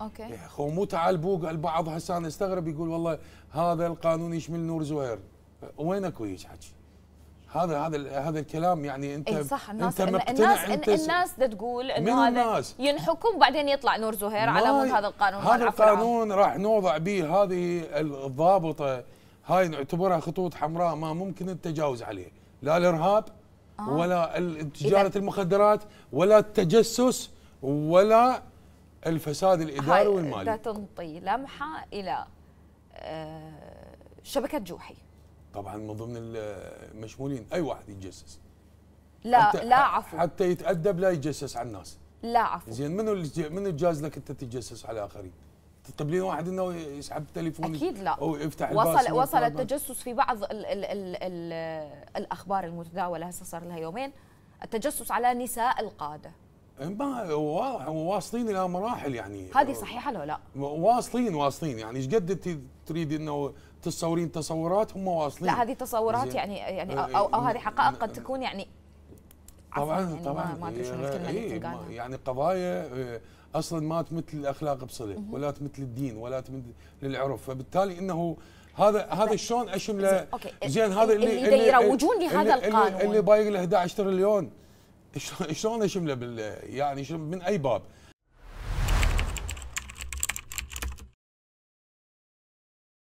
اوكي هو مو تعال بوق البعض هسه انا استغرب يقول والله هذا القانون يشمل نور زوير وين اكو هيك حكي؟ هذا هذا هذا الكلام يعني انت اي صح الناس انت مقتنع الناس انت الناس دا تقول انه هذا الناس؟ ينحكم وبعدين يطلع نور زهير على مود هذا القانون هذا القانون راح نوضع به هذه الضابطه هاي نعتبرها خطوط حمراء ما ممكن التجاوز عليه لا الارهاب آه. ولا تجاره المخدرات ولا التجسس ولا الفساد الاداري والمالي ده تنطي لمحه الى آه، شبكه جوحي طبعا من ضمن المشمولين آه، اي واحد يتجسس لا لا عفو حتى يتادب لا يتجسس على الناس لا عفو زين منو منو الجاز لك انت تتجسس على الاخرين؟ تقبلين واحد انه يسحب تليفون اكيد لا او يفتح وصل وصل التجسس في بعض الـ الـ الـ الـ آه، الاخبار المتداوله هسه صار لها يومين التجسس على نساء القاده ما واصلين الى مراحل يعني هذه آه، صحيحه لو لا واصلين واصلين يعني ايش قد تريد انه تصورين تصورات هم واصلين لا هذه تصورات يعني يعني آه، او, أو, آه، هذه حقائق قد تكون يعني طبعا يعني طبعا ما ادري شنو الكلمه اللي إيه، يعني قضايا اصلا ما تمثل الاخلاق بصله ولا تمثل الدين ولا تمثل العرف فبالتالي انه هذا طيب. هذا شلون اشمله زين هذا اللي اللي, اللي يروجون لهذا القانون اللي بايق له 11 تريليون شلون اشمله بال يعني من اي باب؟